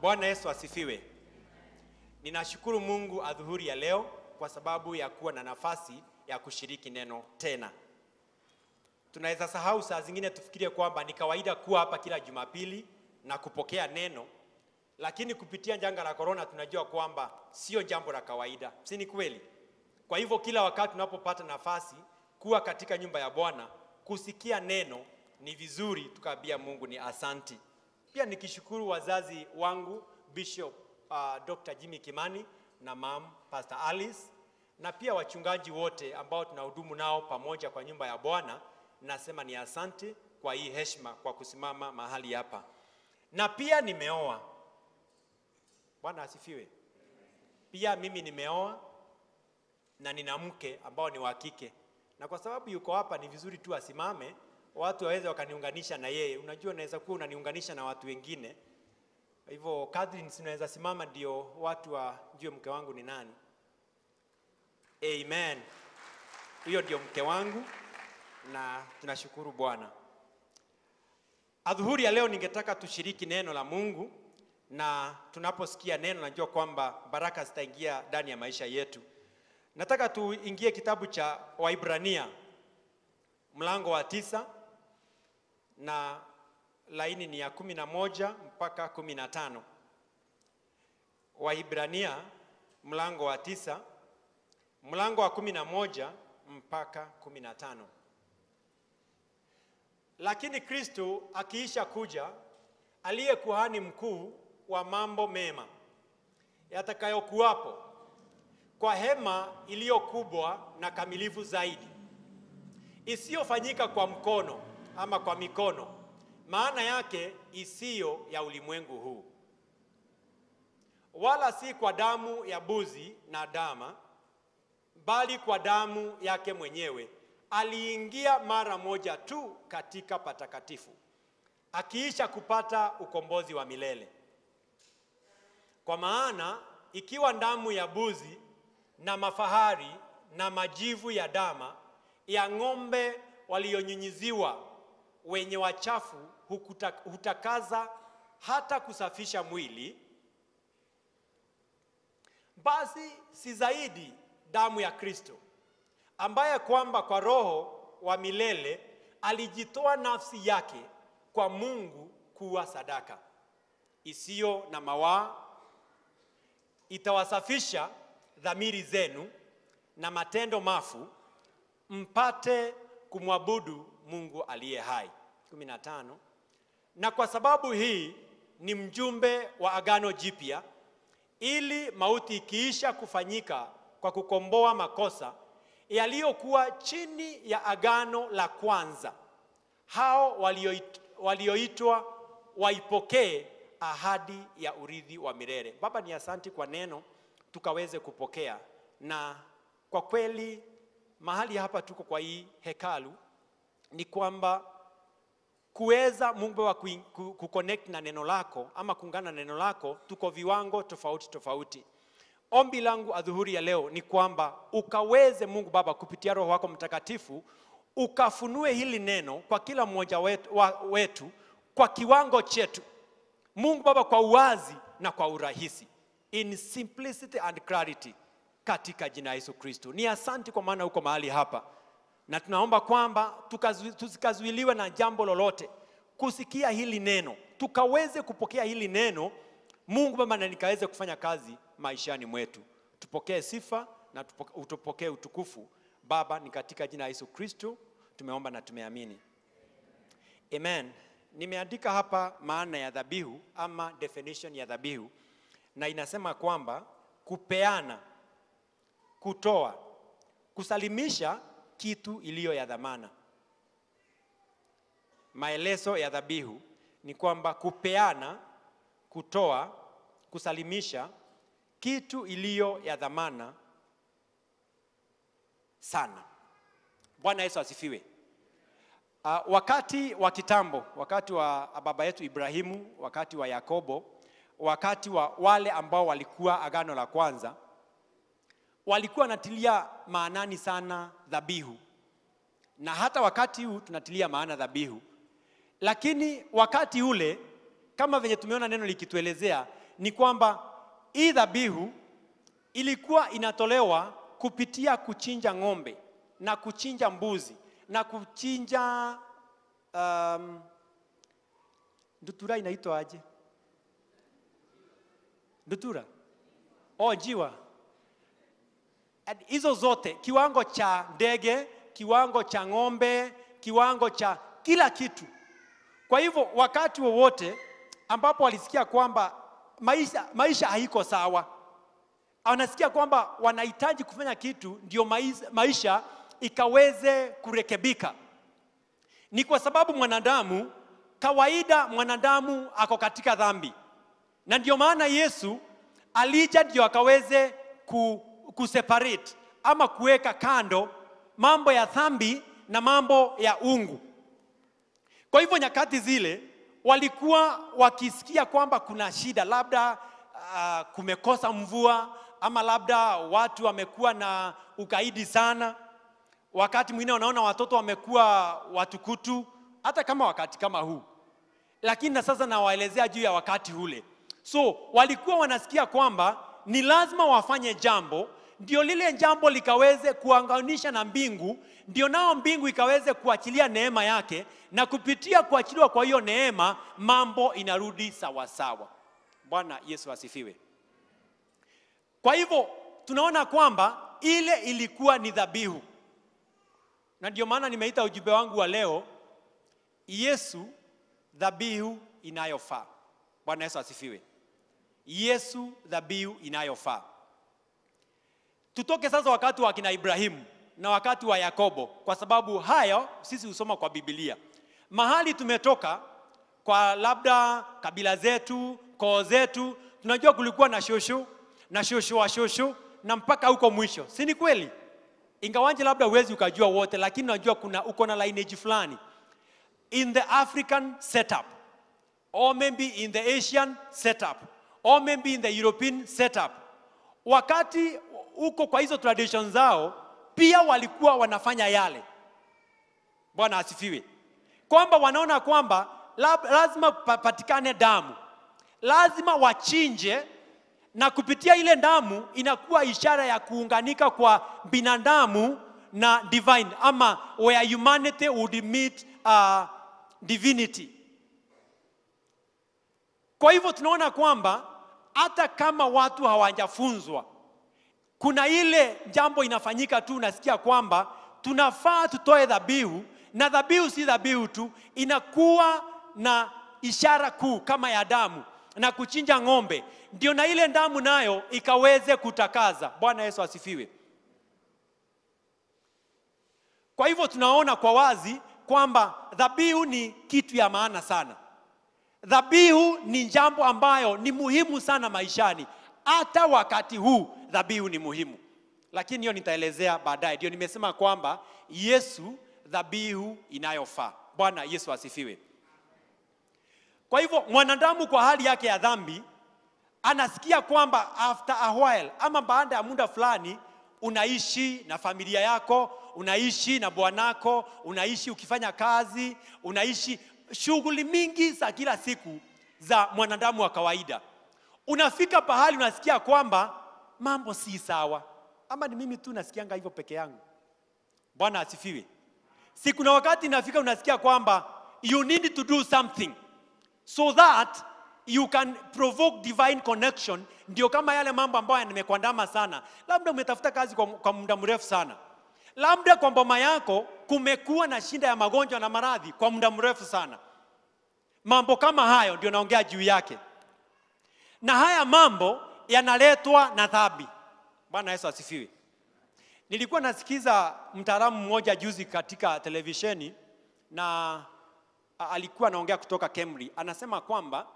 Bwana Yesu asifiwe. Ninashukuru Mungu adhuhuri ya leo kwa sababu ya kuwa na nafasi ya kushiriki neno tena. Tunaweza sahau saa zingine tufikirie kwamba ni kawaida kuwa hapa kila Jumapili na kupokea neno, lakini kupitia janga la korona tunajua kwamba sio jambo la kawaida, si ni kweli? Kwa hivyo kila wakati tunapopata nafasi kuwa katika nyumba ya Bwana kusikia neno, ni vizuri tukaambia Mungu ni asanti. Pia nikishukuru wazazi wangu Bishop uh, Dr. Jimmy Kimani na mam Pastor Alice na pia wachungaji wote ambao tunahudumu nao pamoja kwa nyumba ya Bwana, nasema ni asante kwa hii heshima kwa kusimama mahali hapa. Na pia nimeoa. Bwana asifiwe. Pia mimi nimeoa na nina mke ambao ni wa kike, na kwa sababu yuko hapa, ni vizuri tu asimame watu waweze wakaniunganisha na yeye. Unajua, naweza kuwa unaniunganisha na watu wengine, hivyo kadri sinaweza simama ndio watu wajue mke wangu ni nani. Amen, huyo ndio mke wangu na tunashukuru Bwana. Adhuhuri ya leo ningetaka tushiriki neno la Mungu, na tunaposikia neno najua kwamba baraka zitaingia ndani ya maisha yetu. Nataka tuingie kitabu cha Waibrania mlango wa tisa na laini ni ya kumi na moja mpaka kumi na tano. Waibrania mlango wa tisa mlango wa kumi na moja mpaka kumi na tano. Lakini Kristo akiisha kuja, aliye kuhani mkuu wa mambo mema yatakayokuwapo kwa hema iliyo kubwa na kamilifu zaidi, isiyofanyika kwa mkono ama kwa mikono, maana yake isiyo ya ulimwengu huu, wala si kwa damu ya buzi na dama, bali kwa damu yake mwenyewe aliingia mara moja tu katika patakatifu, akiisha kupata ukombozi wa milele. Kwa maana ikiwa damu ya buzi na mafahari na majivu ya dama ya ng'ombe walionyunyiziwa wenye wachafu hutakaza hata kusafisha mwili, basi si zaidi damu ya Kristo ambaye kwamba kwa roho wa milele alijitoa nafsi yake kwa Mungu kuwa sadaka isiyo na mawaa, itawasafisha dhamiri zenu na matendo mafu, mpate kumwabudu Mungu aliye hai. 15 na kwa sababu hii ni mjumbe wa agano jipya, ili mauti ikiisha kufanyika kwa kukomboa makosa yaliyokuwa chini ya agano la kwanza, hao walioitwa waipokee ahadi ya urithi wa milele. Baba, ni asanti kwa neno tukaweze kupokea, na kwa kweli mahali hapa tuko kwa hii hekalu ni kwamba kuweza Mungu wa kuconnect na neno lako ama kuungana na neno lako, tuko viwango tofauti tofauti. Ombi langu adhuhuri ya leo ni kwamba ukaweze Mungu Baba kupitia Roho wako Mtakatifu ukafunue hili neno kwa kila mmoja wetu, wetu kwa kiwango chetu, Mungu Baba, kwa uwazi na kwa urahisi, in simplicity and clarity, katika jina Yesu Kristo. Ni asanti kwa maana uko mahali hapa na tunaomba kwamba tusikazuiliwe na jambo lolote kusikia hili neno, tukaweze kupokea hili neno Mungu Baba, na nikaweze kufanya kazi maishani mwetu. Tupokee sifa na utupokee utukufu Baba, ni katika jina la Yesu Kristo tumeomba na tumeamini, amen. Nimeandika hapa maana ya dhabihu ama definition ya dhabihu, na inasema kwamba kupeana, kutoa, kusalimisha kitu iliyo ya dhamana. Maelezo ya dhabihu ni kwamba kupeana, kutoa, kusalimisha kitu iliyo ya dhamana sana. Bwana Yesu asifiwe. Uh, wakati wa kitambo, wakati wa baba yetu Ibrahimu, wakati wa Yakobo, wakati wa wale ambao walikuwa agano la kwanza walikuwa wanatilia maanani sana dhabihu, na hata wakati huu tunatilia maana dhabihu, lakini wakati ule kama venye tumeona neno likituelezea ni kwamba hii dhabihu ilikuwa inatolewa kupitia kuchinja ng'ombe na kuchinja mbuzi na kuchinja um, ndutura inaitwa aje? Ndutura? Oh, njiwa hizo zote, kiwango cha ndege, kiwango cha ng'ombe, kiwango cha kila kitu. Kwa hivyo wakati wowote ambapo walisikia kwamba maisha, maisha haiko sawa, wanasikia kwamba wanahitaji kufanya kitu ndio maisha, maisha ikaweze kurekebika, ni kwa sababu mwanadamu kawaida, mwanadamu ako katika dhambi, na ndio maana Yesu alija ndio akaweze ku kuseparate ama kuweka kando mambo ya dhambi na mambo ya ungu. Kwa hivyo nyakati zile walikuwa wakisikia kwamba kuna shida, labda uh, kumekosa mvua ama labda watu wamekuwa na ukaidi sana. Wakati mwingine wanaona watoto wamekuwa watukutu, hata kama wakati kama huu, lakini na sasa nawaelezea juu ya wakati ule. So walikuwa wanasikia kwamba ni lazima wafanye jambo ndio lile jambo likaweze kuanganisha na mbingu, ndio nao mbingu ikaweze kuachilia neema yake, na kupitia kuachiliwa kwa hiyo neema mambo inarudi sawasawa. Bwana Yesu asifiwe. Kwa hivyo tunaona kwamba ile ilikuwa ni dhabihu, na ndio maana nimeita ujumbe wangu wa leo, Yesu dhabihu inayofaa. Bwana Yesu asifiwe. Yesu dhabihu inayofaa tutoke sasa wakati wa kina ibrahimu na wakati wa yakobo kwa sababu hayo sisi husoma kwa bibilia mahali tumetoka kwa labda kabila zetu koo zetu tunajua kulikuwa na shoshu na shoshu wa shoshu na mpaka huko mwisho si ni kweli Ingawaje labda huwezi ukajua wote lakini unajua kuna uko na lineage fulani in the african setup or maybe in the asian setup or maybe in the european setup wakati huko kwa hizo tradition zao pia walikuwa wanafanya yale. Bwana asifiwe, kwamba wanaona kwamba lazima papatikane damu, lazima wachinje, na kupitia ile damu inakuwa ishara ya kuunganika kwa binadamu na divine, ama where humanity would meet uh, divinity. Kwa hivyo tunaona kwamba hata kama watu hawajafunzwa kuna ile jambo inafanyika tu, unasikia kwamba tunafaa tutoe dhabihu, na dhabihu si dhabihu tu, inakuwa na ishara kuu kama ya damu na kuchinja ng'ombe, ndio na ile damu nayo ikaweze kutakaza. Bwana Yesu asifiwe. Kwa hivyo tunaona kwa wazi kwamba dhabihu ni kitu ya maana sana. Dhabihu ni jambo ambayo ni muhimu sana maishani, hata wakati huu dhabihu ni muhimu, lakini hiyo nitaelezea baadaye. Ndio nimesema kwamba Yesu dhabihu inayofaa. Bwana Yesu asifiwe. Kwa hivyo mwanadamu kwa hali yake ya dhambi anasikia kwamba after a while, ama baada ya muda fulani, unaishi na familia yako, unaishi na bwanako, unaishi ukifanya kazi, unaishi shughuli mingi za kila siku za mwanadamu wa kawaida. Unafika pahali unasikia kwamba mambo si sawa, ama ni mimi tu nasikianga hivyo peke yangu? Bwana asifiwe. Si kuna wakati inafika unasikia kwamba you need to do something so that you can provoke divine connection. Ndio kama yale mambo ambayo yamekuandama sana, labda umetafuta kazi kwa, kwa muda mrefu sana, labda kwa mboma yako kumekuwa na shinda ya magonjwa na maradhi kwa muda mrefu sana. Mambo kama hayo ndio naongea juu yake, na haya mambo yanaletwa na dhambi. Bwana Yesu asifiwe. Nilikuwa nasikiza mtaalamu mmoja juzi katika televisheni na alikuwa anaongea kutoka Kemri, anasema kwamba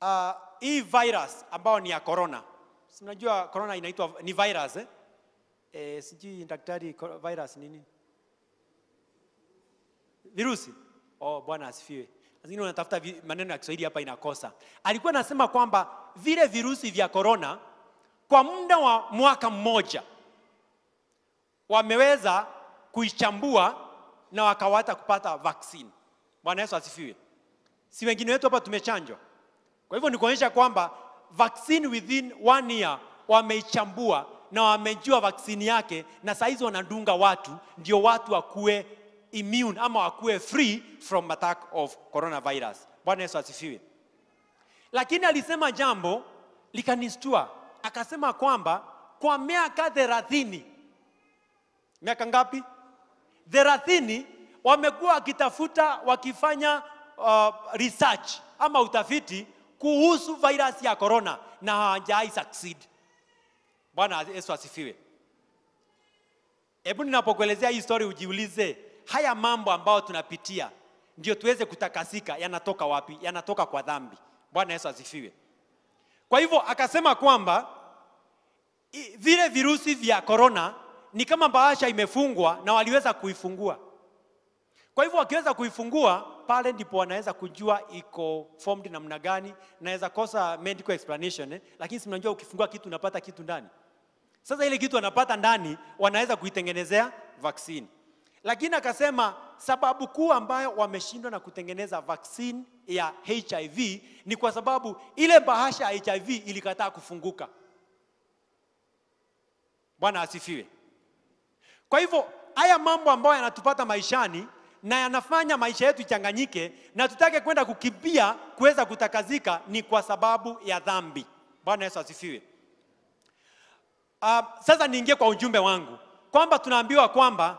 uh, hii virus ambayo ni ya corona, si mnajua corona inaitwa ni virus eh? Eh, sijui daktari virus nini, virusi. Oh, Bwana asifiwe lakini unatafuta maneno ya Kiswahili hapa inakosa. Alikuwa anasema kwamba vile virusi vya korona kwa muda wa mwaka mmoja wameweza kuichambua na wakawata kupata vaccine. Bwana Yesu asifiwe. Si wengine wetu hapa tumechanjwa. Kwa hivyo ni kuonyesha kwamba vaccine within one year wameichambua na wamejua vaksini yake, na saa hizi wanadunga watu ndio watu wakuwe immune ama wakuwe free from attack of coronavirus bwana yesu asifiwe lakini alisema jambo likanistua akasema kwamba kwa miaka thelathini miaka ngapi thelathini wamekuwa wakitafuta wakifanya uh, research ama utafiti kuhusu virus ya corona na hawajai succeed bwana yesu asifiwe hebu ninapokuelezea hii story ujiulize haya mambo ambayo tunapitia ndio tuweze kutakasika yanatoka wapi yanatoka kwa dhambi bwana yesu asifiwe kwa hivyo akasema kwamba vile virusi vya korona ni kama bahasha imefungwa na waliweza kuifungua kwa hivyo wakiweza kuifungua pale ndipo wanaweza kujua iko formed namna gani naweza kosa medical explanation eh? lakini simnajua ukifungua kitu unapata kitu ndani sasa ile kitu wanapata ndani wanaweza kuitengenezea vaccine lakini akasema sababu kuu ambayo wameshindwa na kutengeneza vaccine ya HIV ni kwa sababu ile bahasha ya HIV ilikataa kufunguka. Bwana asifiwe. Kwa hivyo haya mambo ambayo yanatupata maishani na yanafanya maisha yetu ichanganyike na tutake kwenda kukimbia kuweza kutakazika ni kwa sababu ya dhambi. Bwana Yesu asifiwe. Uh, sasa niingie kwa ujumbe wangu kwamba tunaambiwa kwamba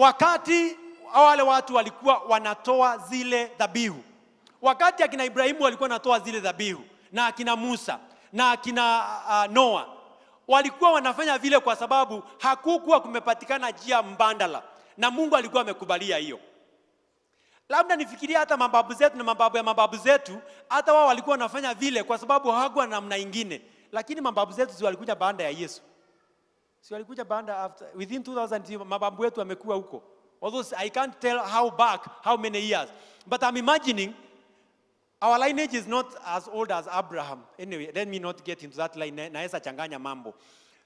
Wakati wale watu walikuwa wanatoa zile dhabihu, wakati akina Ibrahimu walikuwa wanatoa zile dhabihu na akina Musa na akina uh, Noa walikuwa wanafanya vile kwa sababu hakukuwa kumepatikana njia mbandala, na Mungu alikuwa amekubalia hiyo. Labda nifikiria hata mababu zetu na mababu ya mababu zetu, hata wao walikuwa wanafanya vile kwa sababu hawakuwa na namna ingine, lakini mababu zetu walikuja baada ya Yesu. Sio alikuja banda after within 2000 mababu yetu amekuwa huko. Although I can't tell how back, how many years. But I'm imagining our lineage is not as old as Abraham. Anyway, let me not get into that line. Naweza changanya mambo.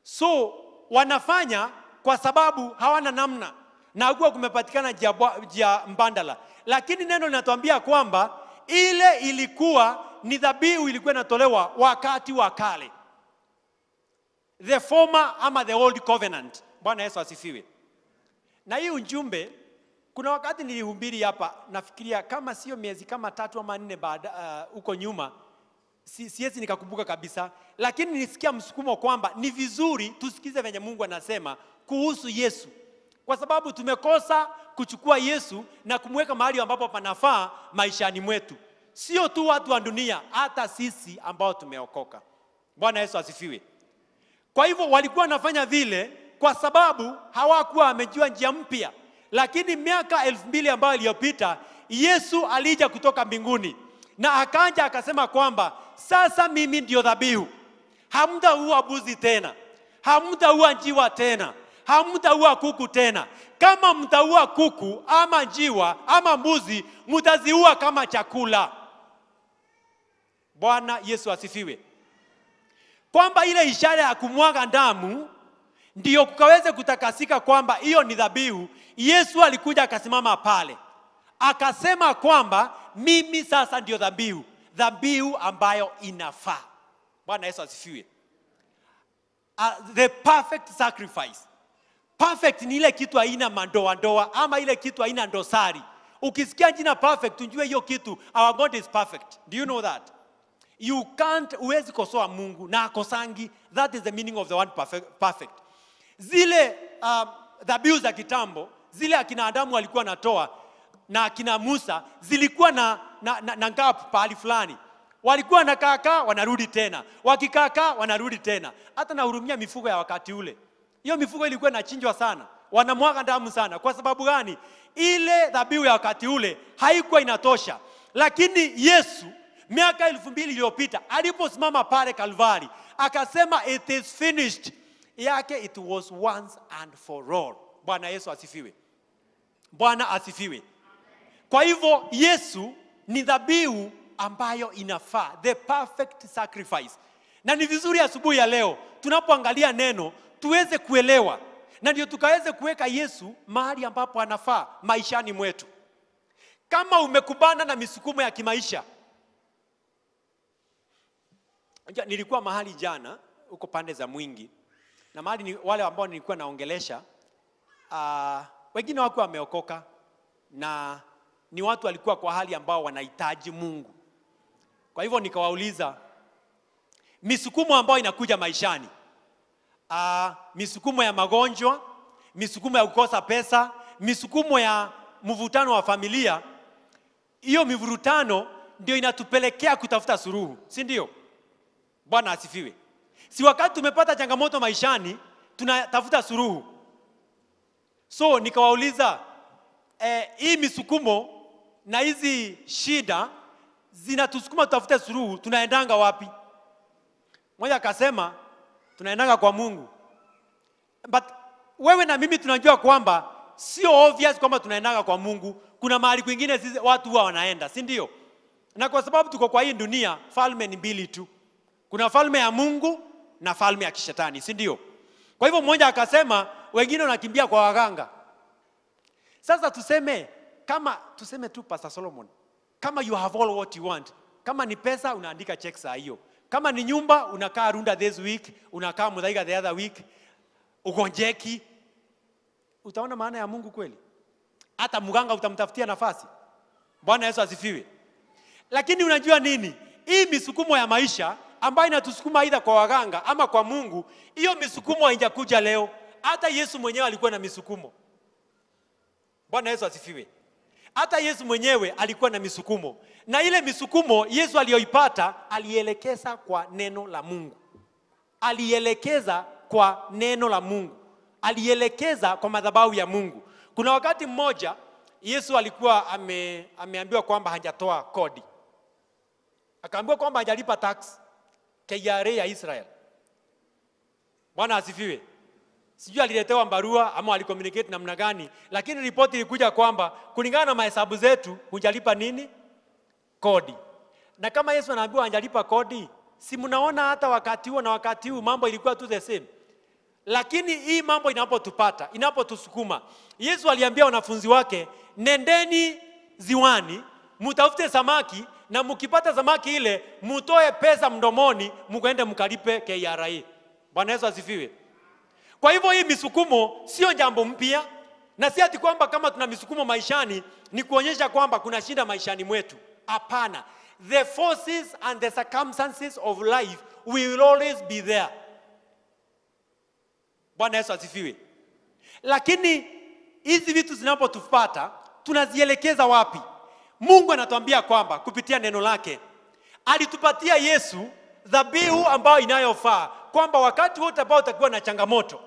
So wanafanya kwa sababu hawana namna na hakuwa kumepatikana njia mbandala, lakini neno linatuambia kwamba ile ilikuwa ni dhabihu ilikuwa inatolewa wakati wa kale the former ama the old covenant. Bwana Yesu asifiwe. Na hii ujumbe kuna wakati nilihubiri hapa, nafikiria kama sio miezi kama tatu ama nne baada uh, huko uh, nyuma, si, siwezi nikakumbuka kabisa, lakini nilisikia msukumo kwamba ni vizuri tusikize venye Mungu anasema kuhusu Yesu, kwa sababu tumekosa kuchukua Yesu na kumweka mahali ambapo panafaa maishani mwetu, sio tu watu wa dunia, hata sisi ambao tumeokoka. Bwana Yesu asifiwe. Kwa hivyo walikuwa wanafanya vile kwa sababu hawakuwa wamejua njia mpya, lakini miaka elfu mbili ambayo iliyopita Yesu alija kutoka mbinguni na akaja akasema kwamba sasa mimi ndio dhabihu, hamtaua buzi tena, hamtaua njiwa tena, hamtaua kuku tena. Kama mtaua kuku ama njiwa ama mbuzi, mtaziua kama chakula. Bwana Yesu asifiwe kwamba ile ishara ya kumwaga damu ndiyo kukaweze kutakasika, kwamba hiyo ni dhabihu. Yesu alikuja akasimama pale akasema kwamba mimi sasa ndiyo dhabihu, dhabihu ambayo inafaa. Bwana Yesu asifiwe. Uh, the perfect sacrifice. Perfect ni ile kitu haina mandoandoa ama ile kitu haina ndosari. Ukisikia jina perfect, unjue hiyo kitu our God is perfect. Do you know that? you can't uwezi kosoa mungu na akosangi that is the meaning of the word perfect, zile um, dhabihu za kitambo zile akina adamu walikuwa natoa na akina musa zilikuwa na, na, na, na pahali fulani walikuwa wanakaakaa wanarudi tena wakikaakaa wanarudi tena hata nahurumia mifugo ya wakati ule hiyo mifugo ilikuwa inachinjwa sana wanamwaga damu sana kwa sababu gani ile dhabihu ya wakati ule haikuwa inatosha lakini yesu miaka elfu mbili iliyopita aliposimama pale Kalvari akasema it is finished yake it was once and for all. Bwana Yesu asifiwe, Bwana asifiwe. Kwa hivyo Yesu ni dhabihu ambayo inafaa, the perfect sacrifice. Na ni vizuri asubuhi ya leo tunapoangalia neno tuweze kuelewa, na ndio tukaweze kuweka Yesu mahali ambapo anafaa maishani mwetu. Kama umekumbana na misukumo ya kimaisha, nilikuwa mahali jana huko pande za Mwingi na mahali ni, wale ambao nilikuwa naongelesha uh, wengine wako wameokoka na ni watu walikuwa kwa hali ambao wanahitaji Mungu. Kwa hivyo nikawauliza misukumo ambayo inakuja maishani, uh, misukumo ya magonjwa, misukumo ya kukosa pesa, misukumo ya mvutano wa familia, hiyo mivurutano ndio inatupelekea kutafuta suruhu, si ndio? bwana asifiwe si wakati tumepata changamoto maishani tunatafuta suruhu so nikawauliza eh, hii misukumo na hizi shida zinatusukuma tutafute suruhu tunaendanga wapi mmoja akasema tunaendanga kwa mungu but wewe na mimi tunajua kwamba sio obvious kwamba tunaendanga kwa mungu kuna mahali kwingine watu huwa wanaenda si ndio na kwa sababu tuko kwa hii dunia falme ni mbili tu kuna falme ya mungu na falme ya kishetani si ndio kwa hivyo mmoja akasema wengine wanakimbia kwa waganga sasa tuseme kama tuseme tu pastor solomon kama you have all what you want kama ni pesa unaandika check saa hiyo kama ni nyumba unakaa runda this week unakaa mudhaiga the other week ugonjeki utaona maana ya mungu kweli hata mganga utamtafutia nafasi bwana yesu asifiwe lakini unajua nini hii misukumo ya maisha ambayo inatusukuma aidha kwa waganga ama kwa Mungu, hiyo misukumo haijakuja leo. Hata Yesu mwenyewe alikuwa na misukumo. Bwana Yesu asifiwe. Hata Yesu mwenyewe alikuwa na misukumo, na ile misukumo Yesu aliyoipata alielekeza kwa neno la Mungu, alielekeza kwa neno la Mungu, alielekeza kwa madhabahu ya Mungu. Kuna wakati mmoja Yesu alikuwa ame, ameambiwa kwamba hajatoa kodi, akaambiwa kwamba hajalipa taksi. KRA ya Israel. Bwana asifiwe. Sijui aliletewa barua ama alikomunicate namna gani, lakini ripoti ilikuja kwamba kulingana na mahesabu zetu hujalipa nini kodi. Na kama Yesu anaambiwa hajalipa kodi, si mnaona hata wakati huo na wakati huu mambo ilikuwa tu the same. Lakini hii mambo inapotupata, inapotusukuma, Yesu aliambia wanafunzi wake, nendeni ziwani mtafute samaki na mkipata samaki ile mutoe pesa mdomoni, mkwende mkalipe KRA. Bwana Yesu asifiwe. Kwa hivyo hii misukumo sio jambo mpya, na si ati kwamba kama tuna misukumo maishani ni kuonyesha kwamba kuna shida maishani mwetu. Hapana, the forces and the circumstances of life will always be there. Bwana Yesu asifiwe. Lakini hizi vitu zinapotupata tunazielekeza wapi? mungu anatuambia kwamba kupitia neno lake alitupatia yesu dhabihu ambayo inayofaa kwamba wakati wote ambao utakuwa na changamoto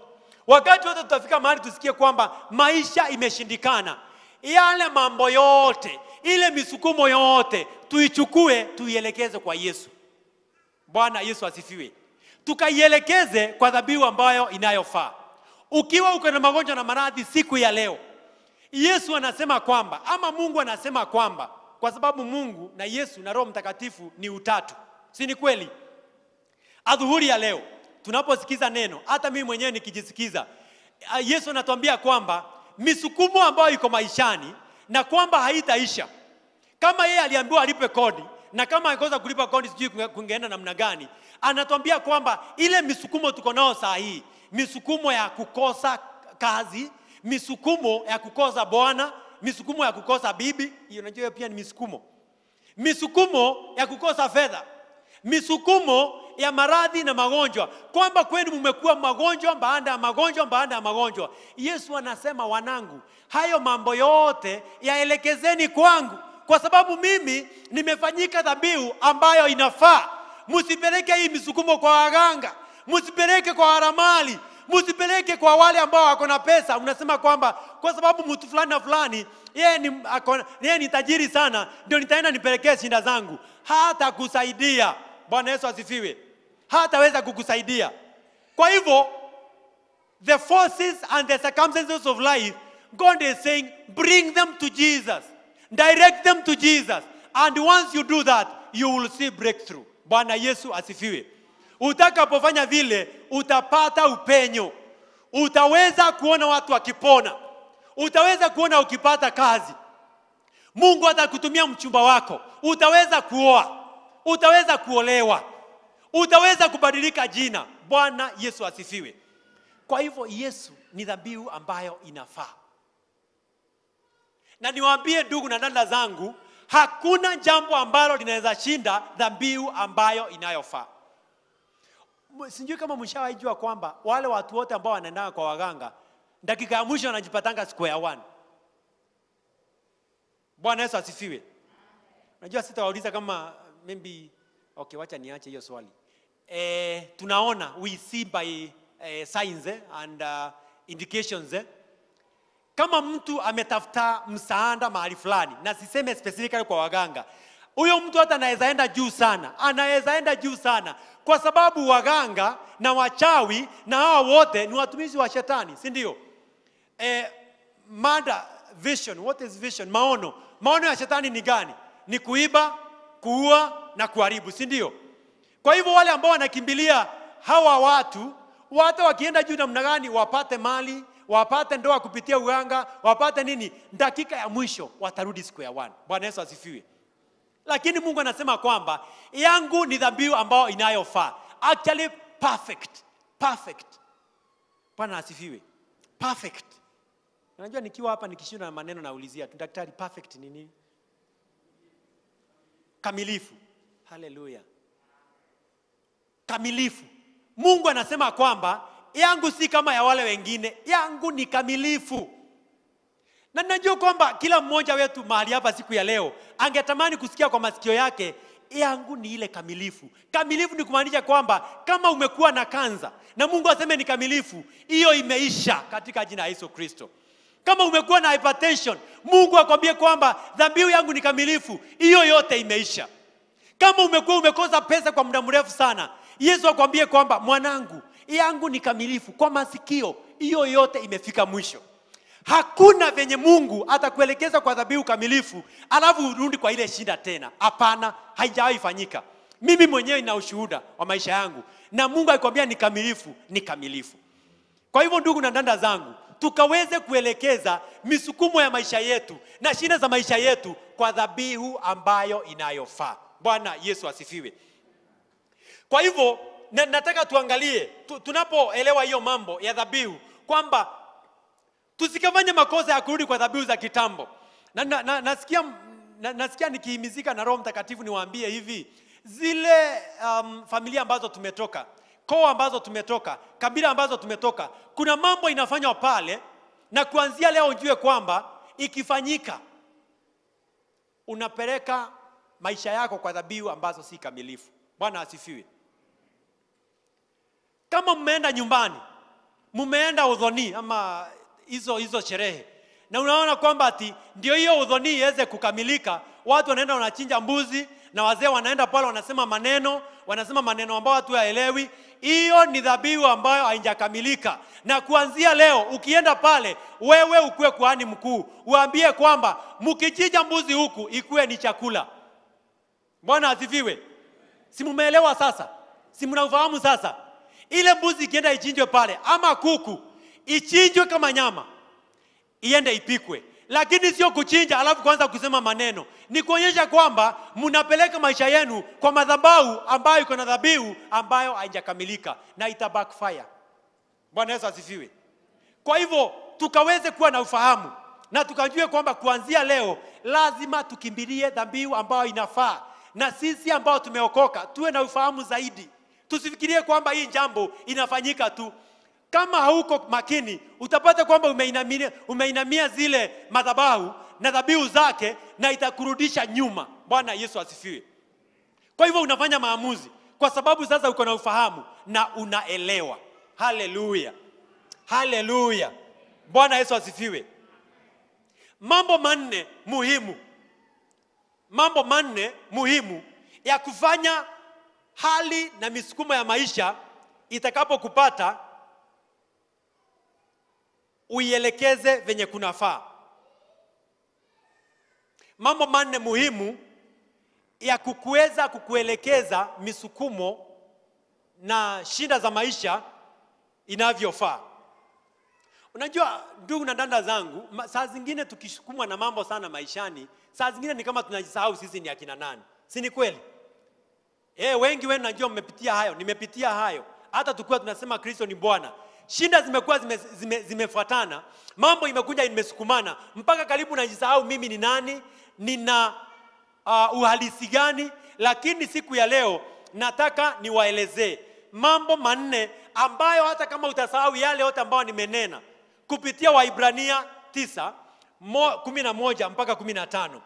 wakati wote tutafika mahali tusikie kwamba maisha imeshindikana yale mambo yote ile misukumo yote tuichukue tuielekeze kwa yesu bwana yesu asifiwe tukaielekeze kwa dhabihu ambayo inayofaa ukiwa uko na magonjwa na maradhi siku ya leo Yesu anasema kwamba ama Mungu anasema kwamba, kwa sababu Mungu na Yesu na Roho Mtakatifu ni utatu, si ni kweli? Adhuhuri ya leo tunaposikiza neno, hata mimi mwenyewe nikijisikiza, Yesu anatuambia kwamba misukumo ambayo iko maishani na kwamba haitaisha. Kama yeye aliambiwa alipe kodi na kama angeweza kulipa kodi, sijui kungeenda namna gani. Anatuambia kwamba ile misukumo tuko nao saa hii, misukumo ya kukosa kazi misukumo ya kukosa bwana, misukumo ya kukosa bibi, hiyo najua pia ni misukumo, misukumo ya kukosa fedha, misukumo ya maradhi na magonjwa, kwamba kwenu mmekuwa magonjwa baada ya magonjwa baada ya magonjwa. Yesu anasema wanangu, hayo mambo yote yaelekezeni kwangu, kwa sababu mimi nimefanyika dhabihu ambayo inafaa. Msipeleke hii misukumo kwa waganga, msipeleke kwa haramali, Muzipeleke kwa wale ambao wako na pesa unasema kwamba kwa sababu mtu fulani na fulani yeye ni, yeye ni tajiri sana ndio nitaenda nipelekee shinda zangu hata kusaidia bwana yesu asifiwe hataweza kukusaidia kwa hivyo the forces and the circumstances of life god is saying bring them to jesus direct them to jesus and once you do that you will see breakthrough bwana yesu asifiwe Utakapofanya vile utapata upenyo, utaweza kuona watu wakipona, utaweza kuona ukipata kazi. Mungu atakutumia mchumba wako, utaweza kuoa, utaweza kuolewa, utaweza kubadilika jina. Bwana Yesu asifiwe. Kwa hivyo Yesu ni dhabihu ambayo inafaa, na niwaambie ndugu na dada zangu, hakuna jambo ambalo linaweza shinda dhabihu ambayo inayofaa sijui kama mshawaijua kwamba wale watu wote ambao wanaendanga kwa waganga dakika ya mwisho wanajipatanga square one bwana yesu asifiwe najua sitawauliza kama maybe okay wacha niache hiyo swali eh, tunaona we see by eh, signs eh, and uh, indications eh. kama mtu ametafuta msaada mahali fulani na siseme specifically kwa waganga huyo mtu hata anaweza enda juu sana, anaweza enda juu sana, kwa sababu waganga na wachawi na hawa wote ni watumishi wa shetani, si ndio? E, eh, mada vision, what is vision? Maono, maono ya shetani ni gani? Ni kuiba, kuua na kuharibu, si ndio? Kwa hivyo wale ambao wanakimbilia hawa watu hata wakienda juu namna gani wapate mali, wapate ndoa kupitia uganga, wapate nini, dakika ya mwisho watarudi square one. Bwana Yesu asifiwe lakini mungu anasema kwamba yangu ni dhabihu ambayo inayofaa actually perfect perfect bwana asifiwe perfect unajua nikiwa hapa nikishinda na maneno naulizia tu daktari perfect ni nini kamilifu haleluya kamilifu mungu anasema kwamba yangu si kama ya wale wengine yangu ni kamilifu na najua kwamba kila mmoja wetu mahali hapa siku ya leo angetamani kusikia kwa masikio yake ee yangu ni ile kamilifu kamilifu ni kumaanisha kwamba kama umekuwa na kanza na mungu aseme ni kamilifu hiyo imeisha katika jina ya yesu kristo kama umekuwa na hypertension mungu akwambie kwamba dhambiu yangu ni kamilifu hiyo yote imeisha kama umekuwa umekosa pesa kwa muda mrefu sana yesu akwambie kwamba mwanangu yangu ni kamilifu kwa masikio hiyo yote imefika mwisho Hakuna venye Mungu atakuelekeza kwa dhabihu kamilifu alafu urudi kwa ile shida tena. Hapana, haijawahi fanyika. Mimi mwenyewe nina ushuhuda wa maisha yangu, na Mungu alikwambia ni kamilifu, ni kamilifu. Kwa hivyo ndugu na danda zangu, tukaweze kuelekeza misukumo ya maisha yetu na shida za maisha yetu kwa dhabihu ambayo inayofaa. Bwana Yesu asifiwe. Kwa hivyo na, nataka tuangalie tu, tunapoelewa hiyo mambo ya dhabihu kwamba tusikafanye makosa ya kurudi kwa dhabihu za kitambo na, na, na, nasikia, na, nasikia nikihimizika na roho mtakatifu niwaambie hivi zile um, familia ambazo tumetoka koo ambazo tumetoka kabila ambazo tumetoka kuna mambo inafanywa pale na kuanzia leo ujue kwamba ikifanyika unapeleka maisha yako kwa dhabihu ambazo si kamilifu bwana asifiwe kama mmeenda nyumbani mmeenda udhoni ama hizo hizo sherehe na unaona kwamba ati ndio hiyo udhoni iweze kukamilika watu wanaenda wanachinja mbuzi na wazee wanaenda pale wanasema maneno wanasema maneno ambayo watu haelewi hiyo ni dhabihu ambayo haijakamilika na kuanzia leo ukienda pale wewe ukuwe kuhani mkuu uambie kwamba mkichinja mbuzi huku ikuwe ni chakula bwana asifiwe si sasa si mnaufahamu sasa ile mbuzi ikienda ichinjwe pale ama kuku ichinjwe kama nyama iende ipikwe lakini sio kuchinja alafu kwanza kusema maneno ni kuonyesha kwamba mnapeleka maisha yenu kwa madhabau ambayo iko na dhabihu ambayo haijakamilika na ita backfire bwana yesu asifiwe kwa hivyo tukaweze kuwa na ufahamu na tukajue kwamba kuanzia leo lazima tukimbilie dhabihu ambayo inafaa na sisi ambao tumeokoka tuwe na ufahamu zaidi tusifikirie kwamba hii jambo inafanyika tu kama hauko makini, utapata kwamba umeinamia, umeinamia zile madhabahu na dhabihu zake, na itakurudisha nyuma. Bwana Yesu asifiwe. Kwa hivyo unafanya maamuzi kwa sababu sasa uko na ufahamu na unaelewa. Haleluya, haleluya! Bwana Yesu asifiwe. Mambo manne muhimu, mambo manne muhimu ya kufanya hali na misukumo ya maisha itakapokupata uielekeze venye kunafaa. Mambo manne muhimu ya kukuweza kukuelekeza misukumo na shida za maisha inavyofaa. Unajua ndugu na danda zangu, saa zingine tukishukumwa na mambo sana maishani, saa zingine ni kama tunajisahau sisi ni akina nani, si ni kweli? E, wengi wenu najua mmepitia hayo, nimepitia hayo. Hata tukiwa tunasema Kristo ni Bwana, shinda zimekuwa zime, zime, mambo imekuja imesukumana mpaka karibu najisahau mimi ni nani nina uh, uhalisi gani lakini siku ya leo nataka niwaelezee mambo manne ambayo hata kama utasahau yale yote ambayo nimenena kupitia waibrania tisa kumi na moja mpaka kumi na tano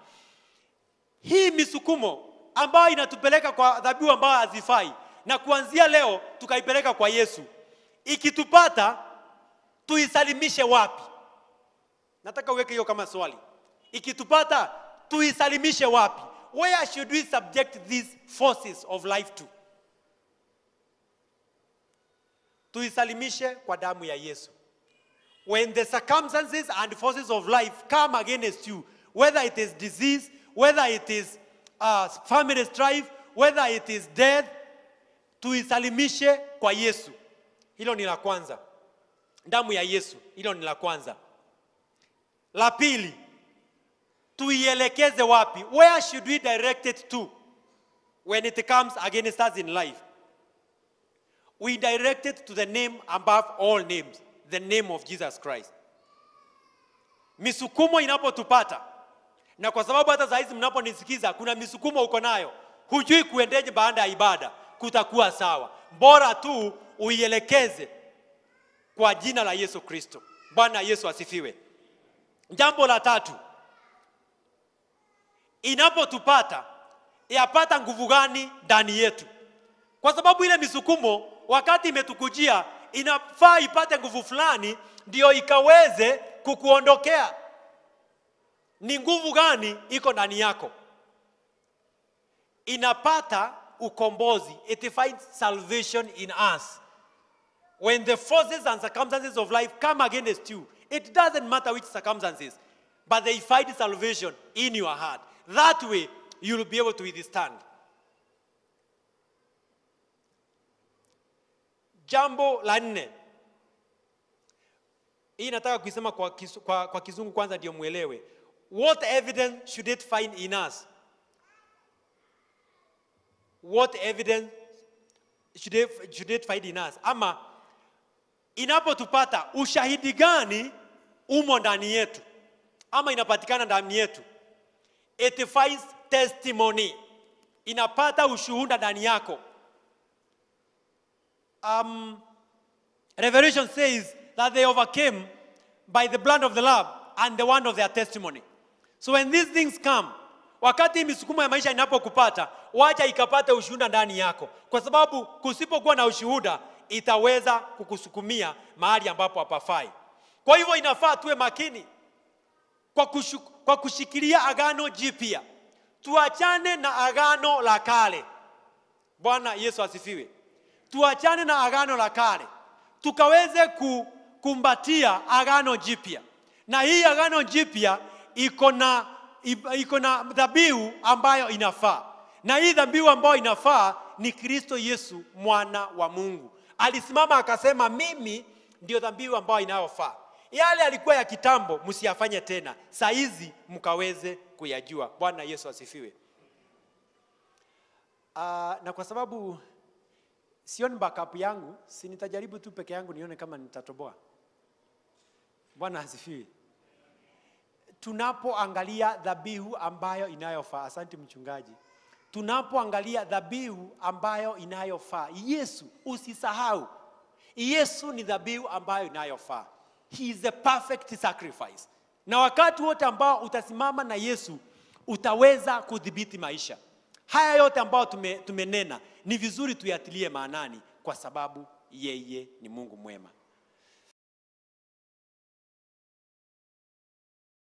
hii misukumo ambayo inatupeleka kwa dhabihu ambayo hazifai na kuanzia leo tukaipeleka kwa yesu ikitupata tuisalimishe wapi? Nataka uweke hiyo kama swali. Ikitupata tuisalimishe wapi? Where should we subject these forces of life to? Tuisalimishe kwa damu ya Yesu. When the circumstances and forces of life come against you, whether it is disease, whether it is uh, family strife, whether it is death, tuisalimishe kwa Yesu. Hilo ni la kwanza, damu ya Yesu. Hilo ni la kwanza. La pili, tuielekeze wapi? Where should we direct it to when it comes against us in life? We direct it to the name above all names, the name of Jesus Christ. Misukumo inapotupata na kwa sababu hata hizi mnaponisikiza kuna misukumo uko nayo, hujui kuendeje baada ya ibada, kutakuwa sawa, bora tu uielekeze kwa jina la Yesu Kristo. Bwana Yesu asifiwe. Jambo la tatu, inapotupata yapata nguvu gani ndani yetu? Kwa sababu ile misukumo wakati imetukujia inafaa ipate nguvu fulani ndio ikaweze kukuondokea. Ni nguvu gani iko ndani yako? Inapata ukombozi, it finds salvation in us when the forces and circumstances of life come against you, it doesn't matter which circumstances, but they fight salvation in your heart. That way, you'll be able to withstand. Jambo la nne, hii nataka kuisema kwa, kwa, kwa kizungu kwanza ndio mwelewe. What evidence should it find in us? What evidence should it, should it find in us? Ama inapotupata, ushahidi gani umo ndani yetu ama inapatikana ndani yetu? It finds testimony, inapata ushuhuda ndani yako. Um, Revelation says that they overcame by the blood of the Lamb and the word of their testimony. So when these things come, wakati misukumo ya maisha inapokupata, wacha ikapata ushuhuda ndani yako, kwa sababu kusipokuwa na ushuhuda itaweza kukusukumia mahali ambapo hapafai. Kwa hivyo inafaa tuwe makini kwa, kushuk, kwa kushikilia agano jipya, tuachane na agano la kale. Bwana Yesu asifiwe. Tuachane na agano la kale tukaweze kukumbatia agano jipya, na hii agano jipya iko na iko na dhabihu ambayo inafaa, na hii dhabihu ambayo inafaa ni Kristo Yesu mwana wa Mungu alisimama akasema, mimi ndio dhabihu ambayo inayofaa. Yale alikuwa ya kitambo msiyafanye tena, saa hizi mkaweze kuyajua. Bwana Yesu asifiwe. Uh, na kwa sababu sioni backup yangu, si nitajaribu tu peke yangu nione kama nitatoboa. Bwana asifiwe. Tunapoangalia dhabihu ambayo inayofaa, asante mchungaji tunapoangalia dhabihu ambayo inayofaa. Yesu, usisahau, Yesu ni dhabihu ambayo inayofaa. He is the perfect sacrifice. Na wakati wote ambao utasimama na Yesu utaweza kudhibiti maisha. Haya yote ambayo tume, tumenena ni vizuri tuyatilie maanani, kwa sababu yeye ni Mungu mwema.